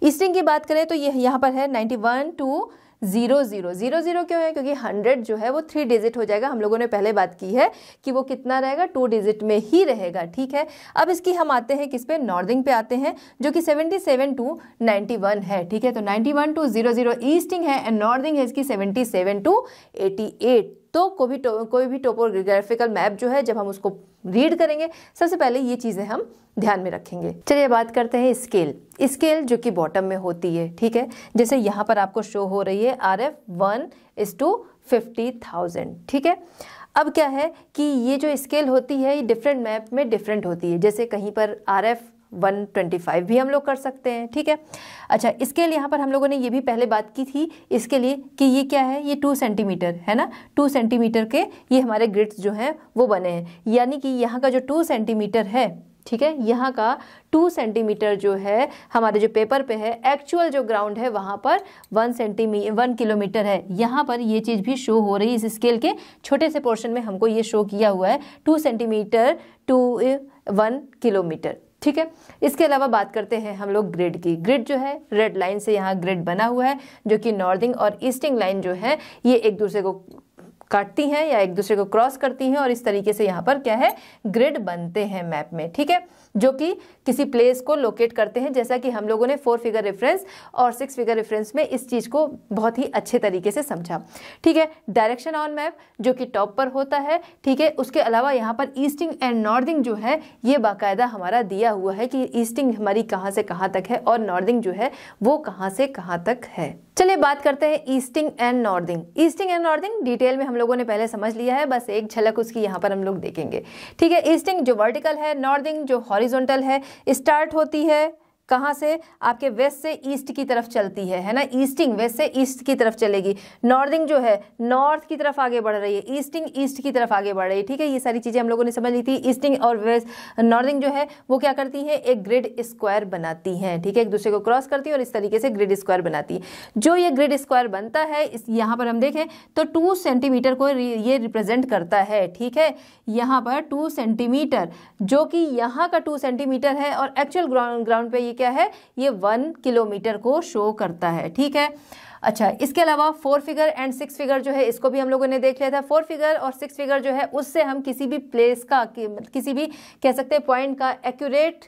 S1: ईस्टिंग की बात करें तो ये यहाँ पर है ninety one two zero zero zero zero क्यों है क्योंकि हंड्रेड जो है वो थ्री डिजिट हो जाएगा हम लोगों ने पहले बात की है कि वो कितना रहेगा टू डिजिट में ही रहेगा ठीक है अब इसकी हम आते हैं किस पे नॉर्दिंग पे आते हैं जो कि seventy seven two ninety one है ठीक है तो ninety one two zero zero easting है एंड नॉर्दिंग है इसकी seventy seven two eighty eight तो कोई भी कोई भी टोपोग्राफिकल मैप जो है जब हम उसको रीड करेंगे सबसे पहले ये चीज़ें हम ध्यान में रखेंगे चलिए बात करते हैं स्केल स्केल जो कि बॉटम में होती है ठीक है जैसे यहाँ पर आपको शो हो रही है R F one is to fifty thousand ठीक है अब क्या है कि ये जो स्केल होती है ये डिफरेंट मैप में डिफरेंट होती है जैसे कहीं पर आर एफ 125 भी हम लोग कर सकते हैं ठीक है अच्छा इसके लिए यहाँ पर हम लोगों ने ये भी पहले बात की थी इसके लिए कि ये क्या है ये टू सेंटीमीटर है ना टू सेंटीमीटर के ये हमारे ग्रिड्स जो हैं वो बने हैं यानी कि यहाँ का जो टू सेंटीमीटर है ठीक है यहाँ का टू सेंटीमीटर जो है हमारे जो पेपर पे है एक्चुअल जो ग्राउंड है वहाँ पर वन सेंटीमी वन किलोमीटर है यहाँ पर ये चीज़ भी शो हो रही है इस स्केल के छोटे से पोर्शन में हमको ये शो किया हुआ है two centimetre to one kilometre ठीक है इसके अलावा बात करते हैं हम लोग ग्रिड की ग्रिड जो है रेड लाइन से यहाँ ग्रिड बना हुआ है जो कि नॉर्थिंग और ईस्टिंग लाइन जो है ये एक दूसरे को काटती हैं या एक दूसरे को क्रॉस करती हैं और इस तरीके से यहाँ पर क्या है ग्रिड बनते हैं मैप में ठीक है जो कि किसी प्लेस को लोकेट करते हैं जैसा कि हम लोगों ने फोर फिगर रेफरेंस और सिक्स फिगर रेफरेंस में इस चीज़ को बहुत ही अच्छे तरीके से समझा ठीक है डायरेक्शन ऑन मैप जो कि टॉप पर होता है ठीक है उसके अलावा यहाँ पर ईस्टिंग एंड नॉर्थिंग जो है ये बाकायदा हमारा दिया हुआ है कि ईस्टिंग हमारी कहाँ से कहाँ तक है और नॉर्दिंग जो है वो कहाँ से कहाँ तक है चलिए बात करते हैं easting and northing easting and northing detail में हम लोगों ने पहले समझ लिया है बस एक झलक उसकी यहाँ पर हम लोग देखेंगे ठीक है ईस्टिंग जो वर्टिकल है नॉर्दिंग जो हॉरि हॉरिजॉन्टल है स्टार्ट होती है कहाँ से आपके वेस्ट से ईस्ट की तरफ चलती है है ना ईस्टिंग वेस्ट से ईस्ट की तरफ चलेगी नॉर्थिंग जो है नॉर्थ की तरफ आगे बढ़ रही है ईस्टिंग ईस्ट की तरफ आगे बढ़ रही है ठीक है ये सारी चीज़ें हम लोगों ने समझ ली थी ईस्टिंग और वेस्ट नॉर्दिंग जो है वो क्या करती है एक ग्रिड स्क्वायर बनाती हैं ठीक है एक दूसरे को क्रॉस करती है और इस तरीके से ग्रिड स्क्वायर बनाती है जो ये ग्रिड स्क्वायर बनता है इस यहाँ पर हम देखें तो टू सेंटीमीटर को ये रिप्रेजेंट करता है ठीक है यहाँ पर टू सेंटीमीटर जो कि यहाँ का टू सेंटीमीटर है और एक्चुअल ग्राउंड ग्राउंड पर ये क्या है ये वन किलोमीटर को शो करता है ठीक है अच्छा इसके अलावा four figure and six figure जो है इसको भी हम लोगों ने देख लिया था फोर फिगर और सिक्स फिगर जो है उससे हम किसी भी प्लेस का कि, किसी भी कह सकते हैं पॉइंट का एक्यूरेट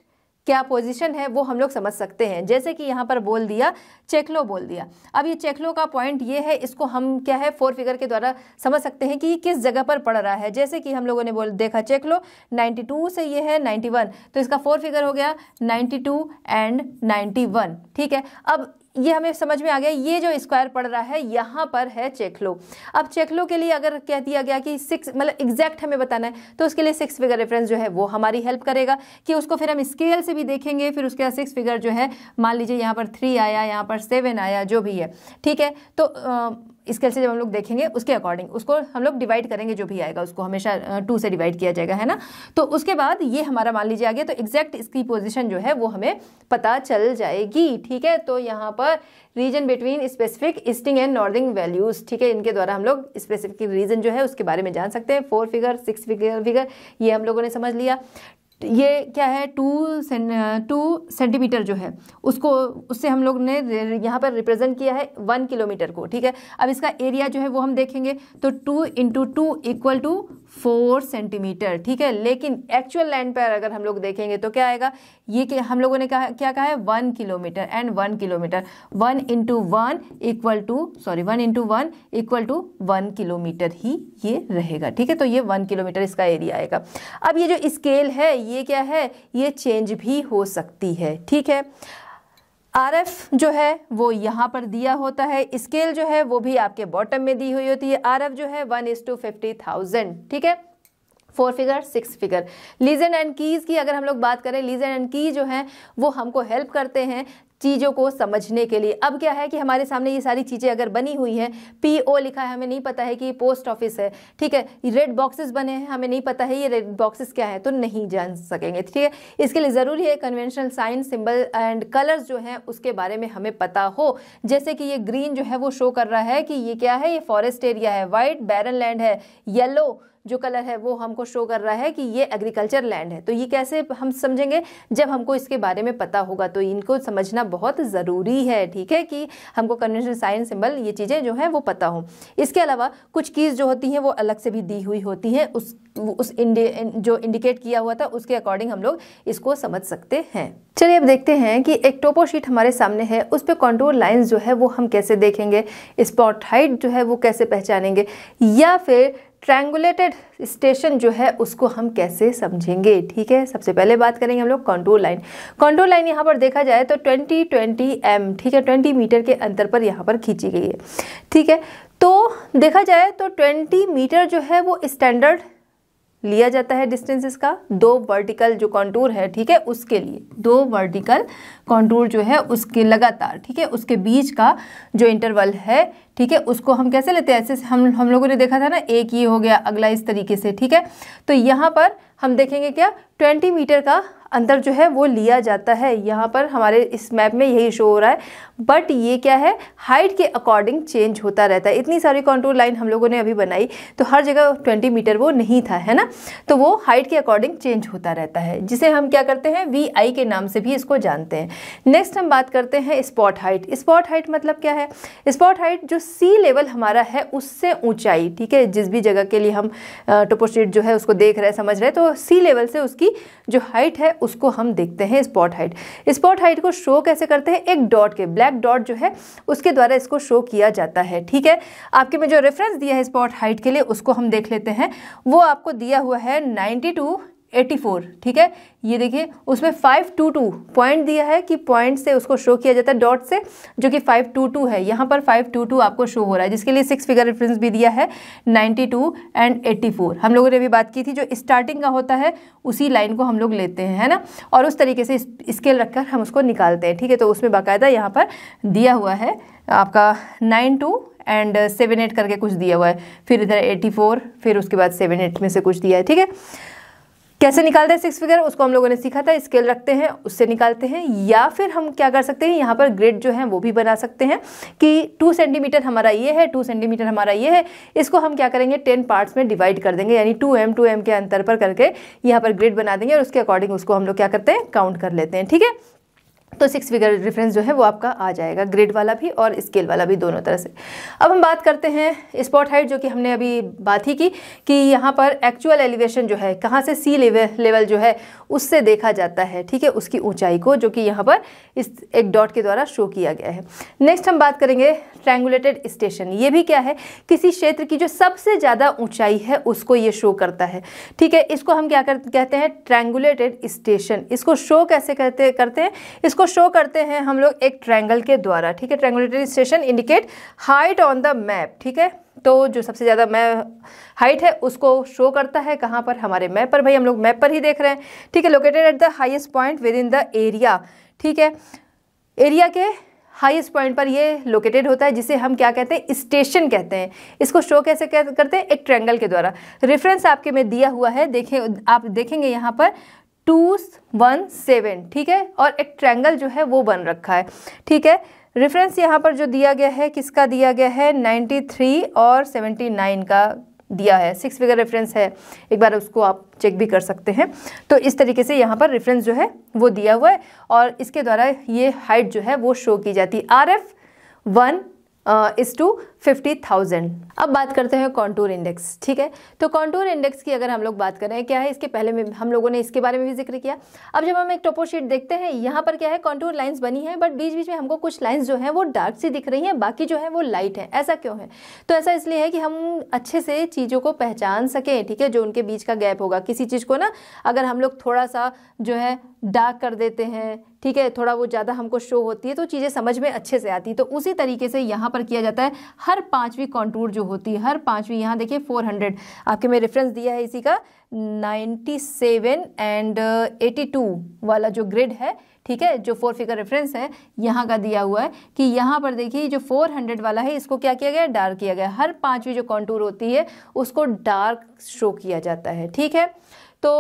S1: क्या पोजीशन है वो हम लोग समझ सकते हैं जैसे कि यहाँ पर बोल दिया चेकलो बोल दिया अब ये चेकलो का पॉइंट ये है इसको हम क्या है फोर फिगर के द्वारा समझ सकते हैं कि किस जगह पर पड़ रहा है जैसे कि हम लोगों ने बोल देखा चेकलो 92 से ये है 91 तो इसका फोर फिगर हो गया 92 एंड 91 ठीक है अब ये हमें समझ में आ गया ये जो स्क्वायर पड़ रहा है यहाँ पर है चेकलो अब चेकलो के लिए अगर कह दिया गया कि सिक्स मतलब एग्जैक्ट हमें बताना है तो उसके लिए सिक्स फिगर रेफरेंस जो है वो हमारी हेल्प करेगा कि उसको फिर हम स्केल से भी देखेंगे फिर उसके बाद सिक्स फिगर जो है मान लीजिए यहाँ पर थ्री आया यहाँ पर सेवन आया जो भी है ठीक है तो आ, स्केल से जब हम लोग देखेंगे उसके अकॉर्डिंग उसको हम लोग डिवाइड करेंगे जो भी आएगा उसको हमेशा टू से डिवाइड किया जाएगा है ना तो उसके बाद ये हमारा मान लीजिए आ गया तो एग्जैक्ट इसकी पोजिशन जो है वो हमें पता चल जाएगी ठीक है तो यहाँ पर region between specific easting and northing values ठीक है इनके द्वारा हम लोग स्पेसिफिक रीजन जो है उसके बारे में जान सकते हैं four figure six figure figure ये हम लोगों ने समझ लिया ये क्या है टू टू सेंटीमीटर जो है उसको उससे हम लोग ने यहाँ पर रिप्रेजेंट किया है वन किलोमीटर को ठीक है अब इसका एरिया जो है वो हम देखेंगे तो two into two equal to four centimetre ठीक है लेकिन एक्चुअल लैंड पर अगर हम लोग देखेंगे तो क्या आएगा ये कि हम लोगों ने कहा क्या कहा है one kilometre and one kilometre one into one equal to sorry one into one equal to one kilometre ही ये रहेगा ठीक है तो ये वन किलोमीटर इसका एरिया आएगा अब ये जो स्केल है ये क्या है ये चेंज भी हो सकती है ठीक है आरएफ जो है वो यहाँ पर दिया होता है स्केल जो है वो भी आपके बॉटम में दी हुई होती है आरएफ जो है one is to fifty thousand ठीक है four figure six figure legend and keys की अगर हम लोग बात करें लीजेंड एंड की जो हैं वो हमको हेल्प करते हैं चीज़ों को समझने के लिए अब क्या है कि हमारे सामने ये सारी चीज़ें अगर बनी हुई हैं पी ओ लिखा है हमें नहीं पता है कि ये पोस्ट ऑफिस है ठीक है रेड बॉक्सेस बने हैं हमें नहीं पता है ये रेड बॉक्सेस क्या है तो नहीं जान सकेंगे ठीक है इसके लिए ज़रूरी है conventional sign symbol and colours जो हैं उसके बारे में हमें पता हो जैसे कि ये ग्रीन जो है वो शो कर रहा है कि ये क्या है ये फॉरेस्ट एरिया है वाइट बैरन लैंड है येलो जो कलर है वो हमको शो कर रहा है कि ये एग्रीकल्चर लैंड है तो ये कैसे हम समझेंगे जब हमको इसके बारे में पता होगा तो इनको समझना बहुत ज़रूरी है ठीक है कि हमको कन्वेंशनल साइन सिंबल ये चीज़ें जो हैं वो पता हो इसके अलावा कुछ कीज़ जो होती हैं वो अलग से भी दी हुई होती हैं उस उस इंडि, जो इंडिकेट किया हुआ था उसके अकॉर्डिंग हम लोग इसको समझ सकते हैं चलिए अब देखते हैं कि एक टोपो शीट हमारे सामने है उस पर कॉन्ट्रोल लाइन्स जो है वो हम कैसे देखेंगे स्पॉट हाइट जो है वो कैसे पहचानेंगे या फिर ट्रैंगुलेटेड स्टेशन जो है उसको हम कैसे समझेंगे ठीक है सबसे पहले बात करेंगे हम लोग कॉन्ट्रोल लाइन कॉन्ट्रोल लाइन यहाँ पर देखा जाए तो 20 20 एम ठीक है 20 मीटर के अंतर पर यहाँ पर खींची गई है ठीक है तो देखा जाए तो 20 मीटर जो है वो स्टैंडर्ड लिया जाता है डिस्टेंस इसका दो वर्टिकल जो कॉन्टूर है ठीक है उसके लिए दो वर्टिकल कॉन्टूर जो है उसके लगातार ठीक है उसके बीच का जो इंटरवल है ठीक है उसको हम कैसे लेते हैं ऐसे हम हम लोगों ने देखा था ना एक ये हो गया अगला इस तरीके से ठीक है तो यहाँ पर हम देखेंगे क्या ट्वेंटी मीटर का अंतर जो है वो लिया जाता है यहाँ पर हमारे इस मैप में यही शो हो रहा है बट ये क्या है हाइट के अकॉर्डिंग चेंज होता रहता है इतनी सारी कॉन्ट्रोल लाइन हम लोगों ने अभी बनाई तो हर जगह ट्वेंटी मीटर वो नहीं था है ना तो वो हाइट के अकॉर्डिंग चेंज होता रहता है जिसे हम क्या करते हैं वी आई के नाम से भी इसको जानते हैं नेक्स्ट हम बात करते हैं स्पॉट हाइट स्पॉट हाइट मतलब क्या है स्पॉट हाइट जो सी लेवल हमारा है उससे ऊंचाई ठीक है जिस भी जगह के लिए हम टोपोस्टेट जो है उसको देख रहे समझ रहे तो सी लेवल से उसकी जो हाइट है उसको हम देखते हैं स्पॉट हाइट स्पॉट हाइट को शो कैसे करते हैं एक डॉट के ब्लैक ब्लैक डॉट जो है उसके द्वारा इसको शो किया जाता है ठीक है आपके में जो रेफरेंस दिया है स्पॉट हाइट के लिए उसको हम देख लेते हैं वो आपको दिया हुआ है नाइन्टी टू 84 ठीक है ये देखिए उसमें 522 पॉइंट दिया है कि पॉइंट से उसको शो किया जाता है डॉट से जो कि 522 है यहाँ पर 522 आपको शो हो रहा है जिसके लिए सिक्स फिगर रेफरेंस भी दिया है 92 एंड 84 हम लोगों ने अभी बात की थी जो स्टार्टिंग का होता है उसी लाइन को हम लोग लेते हैं है ना और उस तरीके से स्केल रखकर हम उसको निकालते हैं ठीक है तो उसमें बाकायदा यहाँ पर दिया हुआ है आपका नाइन एंड सेवन एट करके कुछ दिया हुआ है फिर इधर एटी फोर फिर उसके बाद सेवन एट में से कुछ दिया है ठीक है कैसे निकालते हैं सिक्स फिगर उसको हम लोगों ने सीखा था स्केल रखते हैं उससे निकालते हैं या फिर हम क्या कर सकते हैं यहाँ पर ग्रेड जो है वो भी बना सकते हैं कि टू सेंटीमीटर हमारा ये है टू सेंटीमीटर हमारा ये है इसको हम क्या करेंगे टेन पार्ट्स में डिवाइड कर देंगे यानी टू एम टू एम के अंतर पर करके यहाँ पर ग्रेड बना देंगे और उसके अकॉर्डिंग उसको हम लोग क्या करते हैं काउंट कर लेते हैं ठीक है तो सिक्स फिगर डिफरेंस जो है वो आपका आ जाएगा ग्रेड वाला भी और स्केल वाला भी दोनों तरह से अब हम बात करते हैं स्पॉट हाइट जो कि हमने अभी बात ही की कि यहाँ पर एक्चुअल एलिवेशन जो है कहाँ से सी लेवल लेवल जो है उससे देखा जाता है ठीक है उसकी ऊंचाई को जो कि यहाँ पर इस एक डॉट के द्वारा शो किया गया है नेक्स्ट हम बात करेंगे ट्रैंगुलेटेड स्टेशन ये भी क्या है किसी क्षेत्र की जो सबसे ज़्यादा ऊंचाई है उसको ये शो करता है ठीक है इसको हम क्या कर, कहते हैं ट्रैंगुलेटेड स्टेशन इसको शो कैसे करते करते हैं इसको शो करते हैं हम लोग एक ट्रैंगल के द्वारा ठीक है triangulated station indicate height on the map ठीक है तो जो सबसे ज़्यादा मैं हाइट है उसको शो करता है कहाँ पर हमारे मैप पर भाई हम लोग मैप पर ही देख रहे हैं ठीक है located at the highest point within the area ठीक है एरिया के हाईएस्ट पॉइंट पर ये लोकेटेड होता है जिसे हम क्या कहते हैं स्टेशन कहते हैं इसको शो कैसे करते हैं एक ट्रैंगल के द्वारा रेफरेंस आपके में दिया हुआ है देखें आप देखेंगे यहाँ पर टू वन सेवन ठीक है और एक ट्रैंगल जो है वो बन रखा है ठीक है रेफरेंस यहाँ पर जो दिया गया है किसका दिया गया है 93 और 79 का दिया है सिक्स फिगर रेफरेंस है एक बार उसको आप चेक भी कर सकते हैं तो इस तरीके से यहाँ पर रेफरेंस जो है वो दिया हुआ है और इसके द्वारा ये हाइट जो है वो शो की जाती है R F one is to fifty thousand अब बात करते हैं कॉन्टूर इंडेक्स ठीक है तो कॉन्टूर इंडेक्स की अगर हम लोग बात करें क्या है इसके पहले में हम लोगों ने इसके बारे में भी जिक्र किया अब जब हम एक टोपोशीट देखते हैं यहाँ पर क्या है कॉन्टूर लाइन्स बनी है बट बीच बीच में हमको कुछ लाइन्स जो है वो डार्क सी दिख रही हैं बाकी जो है वो लाइट है ऐसा क्यों है तो ऐसा इसलिए है कि हम अच्छे से चीज़ों को पहचान सकें ठीक है जो उनके बीच का गैप होगा किसी चीज़ को ना अगर हम लोग थोड़ा सा जो है डार्क कर देते हैं ठीक है थोड़ा वो ज़्यादा हमको शो होती है तो चीज़ें समझ में अच्छे से आती है तो उसी तरीके से यहाँ पर किया जाता है हर पांचवी कॉन्टूर जो होती है हर पांचवी यहाँ देखिए 400 आपके में रेफरेंस दिया है इसी का 97 एंड 82 वाला जो ग्रिड है ठीक है जो फोर फिगर रेफरेंस है यहाँ का दिया हुआ है कि यहाँ पर देखिए जो 400 वाला है इसको क्या किया गया डार्क किया गया हर पांचवी जो कॉन्टूर होती है उसको डार्क शो किया जाता है ठीक है तो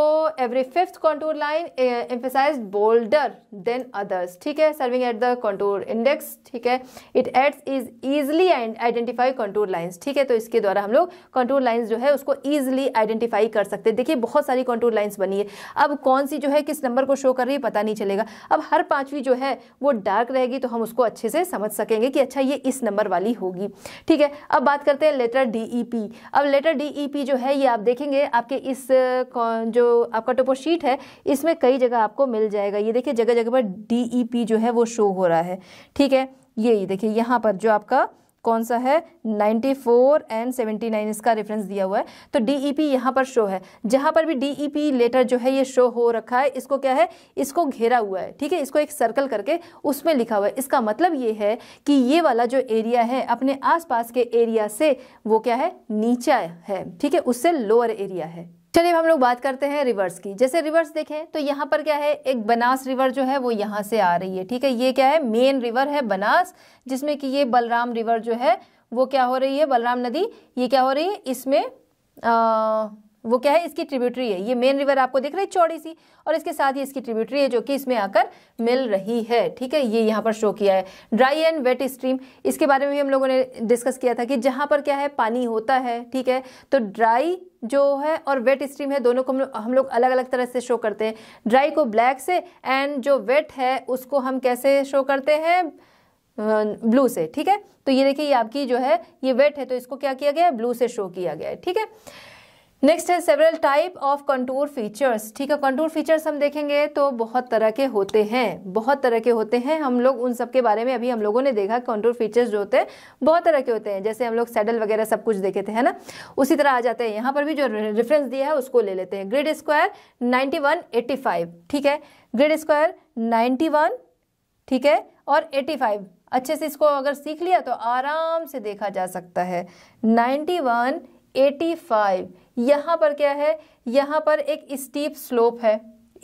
S1: every fifth contour line emphasise bolder than others ठीक है serving as the contour index ठीक है it aids is easily identify contour lines ठीक है तो इसके द्वारा हम लोग कॉन्टूर लाइन्स जो है उसको ईजिली आइडेंटिफाई कर सकते हैं देखिए बहुत सारी कॉन्टूर लाइन्स बनी है अब कौन सी जो है किस नंबर को शो कर रही है पता नहीं चलेगा अब हर पाँचवीं जो है वो डार्क रहेगी तो हम उसको अच्छे से समझ सकेंगे कि अच्छा ये इस नंबर वाली होगी ठीक है अब बात करते हैं लेटर डी ई पी अब लेटर डी ई पी जो है ये आप देखेंगे आपके इस जो आपका टोपो शीट है इसमें कई जगह आपको मिल जाएगा ये देखिए जगह जगह पर डी e जो है वो शो हो रहा है ठीक है ये देखिए यहाँ पर जो आपका कौन सा है 94 एंड 79 इसका रेफरेंस दिया हुआ है तो डीईपी e यहाँ पर शो है जहाँ पर भी डीईपी लेटर e जो है ये शो हो रखा है इसको क्या है इसको घेरा हुआ है ठीक है इसको एक सर्कल करके उसमें लिखा हुआ है इसका मतलब ये है कि ये वाला जो एरिया है अपने आसपास के एरिया से वो क्या है नीचा है ठीक है उससे लोअर एरिया है चलिए हम लोग बात करते हैं रिवर्स की जैसे रिवर्स देखें तो यहाँ पर क्या है एक बनास रिवर जो है वो यहाँ से आ रही है ठीक है ये क्या है मेन रिवर है बनास जिसमें कि ये बलराम रिवर जो है वो क्या हो रही है बलराम नदी ये क्या हो रही है इसमें आ, वो क्या है इसकी ट्रिब्यूटरी है ये मेन रिवर आपको दिख रही है चौड़ी सी और इसके साथ ही इसकी ट्रिब्यूटरी है जो कि इसमें आकर मिल रही है ठीक है ये यहाँ पर शो किया है ड्राई एंड वेट स्ट्रीम इसके बारे में भी हम लोगों ने डिस्कस किया था कि जहाँ पर क्या है पानी होता है ठीक है तो ड्राई जो है और वेट स्ट्रीम है दोनों को हम लोग हम लोग अलग अलग तरह से शो करते हैं ड्राई को ब्लैक से एंड जो वेट है उसको हम कैसे शो करते हैं ब्लू से ठीक है तो ये देखिए ये आपकी जो है ये वेट है तो इसको क्या किया गया है ब्लू से शो किया गया है ठीक है नेक्स्ट है several type of contour features ठीक है कंटूर फीचर्स हम देखेंगे तो बहुत तरह के होते हैं बहुत तरह के होते हैं हम लोग उन सब के बारे में अभी हम लोगों ने देखा कंटूर फीचर्स जो होते हैं बहुत तरह के होते हैं जैसे हम लोग सैडल वगैरह सब कुछ देखे थे है ना उसी तरह आ जाते हैं यहाँ पर भी जो रेफरेंस दिया है उसको ले लेते हैं ग्रेड स्क्वायर नाइन्टी ठीक है ग्रेड स्क्वायर नाइन्टी ठीक है और एटी अच्छे से इसको अगर सीख लिया तो आराम से देखा जा सकता है नाइन्टी वन एटी फाइव यहाँ पर क्या है यहाँ पर एक स्टीप स्लोप है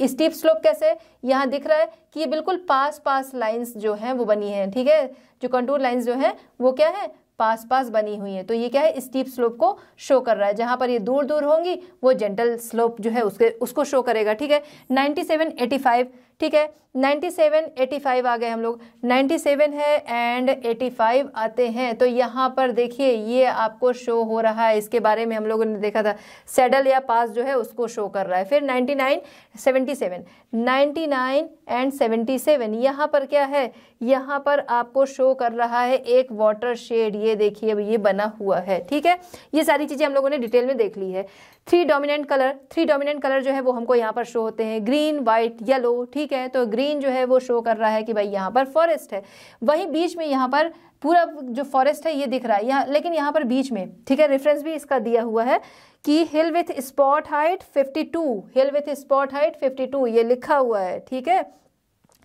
S1: स्टीप स्लोप कैसे यहाँ दिख रहा है कि ये बिल्कुल पास पास लाइंस जो हैं वो बनी हैं ठीक है जो कंटूर लाइंस जो हैं वो क्या है पास पास बनी हुई है तो ये क्या है स्टीप स्लोप को शो कर रहा है जहाँ पर ये दूर दूर होंगी वो जेंटल स्लोप जो है उसके उसको शो करेगा ठीक है नाइन्टी सेवन एटी फाइव ठीक है 97 85 आ गए हम लोग 97 है एंड 85 आते हैं तो यहाँ पर देखिए ये आपको शो हो रहा है इसके बारे में हम लोगों ने देखा था सेडल या पास जो है उसको शो कर रहा है फिर 99 77 99 एंड 77 यहाँ पर क्या है यहाँ पर आपको शो कर रहा है एक वाटर शेड ये देखिए अब ये बना हुआ है ठीक है ये सारी चीज़ें हम लोगों ने डिटेल में देख ली है three dominant colour three dominant colour जो है वो हमको यहाँ पर शो होते हैं ग्रीन वाइट येलो ठीक है तो ग्रीन जो है वो शो कर रहा है कि भाई यहाँ पर फॉरेस्ट है वहीं बीच में यहाँ पर पूरा जो फॉरेस्ट है ये दिख रहा है यहाँ लेकिन यहाँ पर बीच में ठीक है रेफरेंस भी इसका दिया हुआ है कि hill with spot height 52 hill with spot height 52 ये लिखा हुआ है ठीक है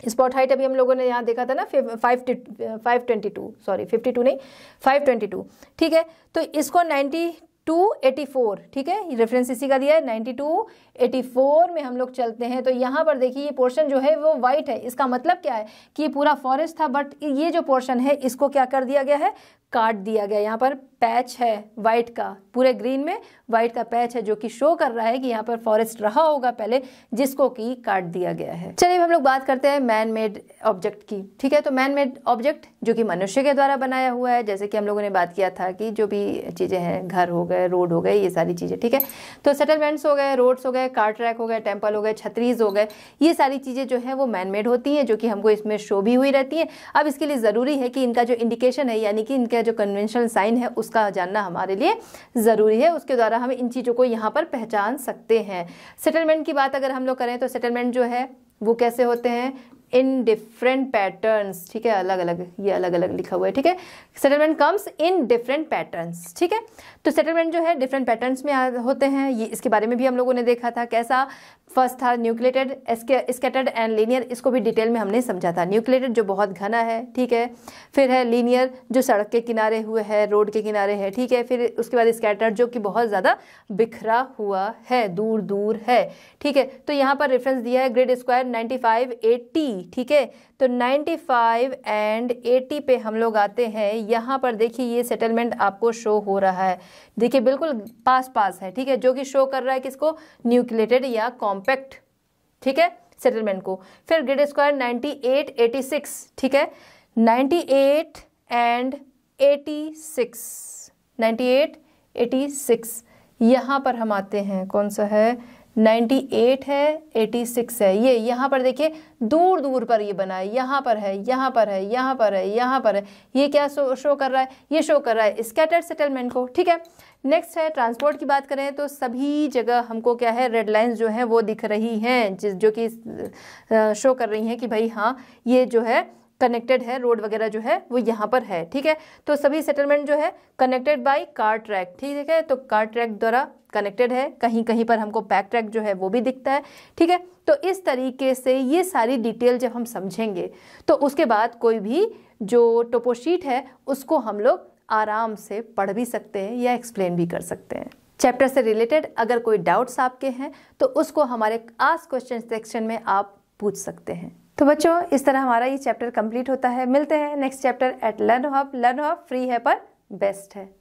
S1: स्पॉट हाइट अभी हम लोगों ने यहाँ देखा था ना five five twenty two sorry fifty two नहीं फाइव ट्वेंटी टू ठीक है तो इसको नाइन्टी 284 ठीक है रेफरेंस इसी का दिया है 92 में हम लोग चलते हैं तो यहाँ पर देखिए ये पोर्शन जो है वो वाइट है इसका मतलब क्या है कि ये पूरा फॉरेस्ट था बट ये जो पोर्शन है इसको क्या कर दिया गया है काट दिया गया यहाँ पर पैच है वाइट का पूरे ग्रीन में व्हाइट का पैच है जो कि शो कर रहा है कि यहाँ पर फॉरेस्ट रहा होगा पहले जिसको कि काट दिया गया है चलिए हम लोग बात करते हैं मैन मेड ऑब्जेक्ट की ठीक है तो मैन मेड ऑब्जेक्ट जो कि मनुष्य के द्वारा बनाया हुआ है जैसे कि हम लोगों ने बात किया था कि जो भी चीज़ें हैं घर हो गए रोड हो गए ये सारी चीज़ें ठीक है तो सेटलमेंट्स हो गए रोड्स हो गए कार ट्रैक हो गए टेम्पल हो गए छतरीज हो गए ये सारी चीज़ें जो है वो मैन मेड होती हैं जो कि हमको इसमें शो भी हुई रहती हैं अब इसके लिए ज़रूरी है कि इनका जो इंडिकेशन है यानी कि इनका जो कन्वेंशनल साइन है उसका जानना हमारे लिए ज़रूरी है उसके द्वारा हम इन चीज़ों को यहाँ पर पहचान सकते हैं सेटलमेंट की बात अगर हम लोग करें तो सेटलमेंट जो है वो कैसे होते हैं इन डिफरेंट पैटर्न्स ठीक है अलग अलग ये अलग अलग लिखा हुआ है ठीक है settlement comes in different patterns ठीक है तो सेटलमेंट जो है डिफरेंट पैटर्न्स में होते हैं ये इसके बारे में भी हम लोगों ने देखा था कैसा फर्स्ट था न्यूक्लेटेड स्केटर्ड एंड लीनियर इसको भी डिटेल में हमने समझा था न्यूक्लेटेड जो बहुत घना है ठीक है फिर है लीनियर जो सड़क के किनारे हुए है रोड के किनारे है ठीक है फिर उसके बाद स्केटर जो कि बहुत ज़्यादा बिखरा हुआ है दूर दूर है ठीक है तो यहाँ पर रेफरेंस दिया है grid square ninety five eighty ठीक है तो 95 एंड 80 पे हम लोग आते हैं यहाँ पर देखिए ये सेटलमेंट आपको शो हो रहा है देखिए बिल्कुल पास पास है ठीक है जो कि शो कर रहा है किसको न्यूक्लेटेड या कॉम्पैक्ट ठीक है सेटलमेंट को फिर ग्रेड स्क्वायर 98 86 ठीक है 98 एंड 86 98 86 यहाँ पर हम आते हैं कौन सा है 98 है 86 है ये यहाँ पर देखिए दूर दूर पर ये बना है यहाँ पर है यहाँ पर है यहाँ पर है यहाँ पर है ये क्या शो शो कर रहा है ये शो कर रहा है स्कैटर्ड सेटलमेंट को ठीक है नेक्स्ट है ट्रांसपोर्ट की बात करें तो सभी जगह हमको क्या है रेड लाइन्स जो हैं वो दिख रही हैं जिस जो कि शो कर रही हैं कि भाई हाँ ये जो है कनेक्टेड है रोड वगैरह जो है वो यहाँ पर है ठीक है तो सभी सेटलमेंट जो है कनेक्टेड बाय कार ट्रैक ठीक है तो कार ट्रैक द्वारा कनेक्टेड है कहीं कहीं पर हमको पैक ट्रैक जो है वो भी दिखता है ठीक है तो इस तरीके से ये सारी डिटेल जब हम समझेंगे तो उसके बाद कोई भी जो टोपोशीट है उसको हम लोग आराम से पढ़ भी सकते हैं या एक्सप्लेन भी कर सकते हैं चैप्टर से रिलेटेड अगर कोई डाउट्स आपके हैं तो उसको हमारे आस क्वेश्चन सेक्शन में आप पूछ सकते हैं तो बच्चों इस तरह हमारा ये चैप्टर कंप्लीट होता है मिलते हैं next chapter at learn hop learn hop free है पर बेस्ट है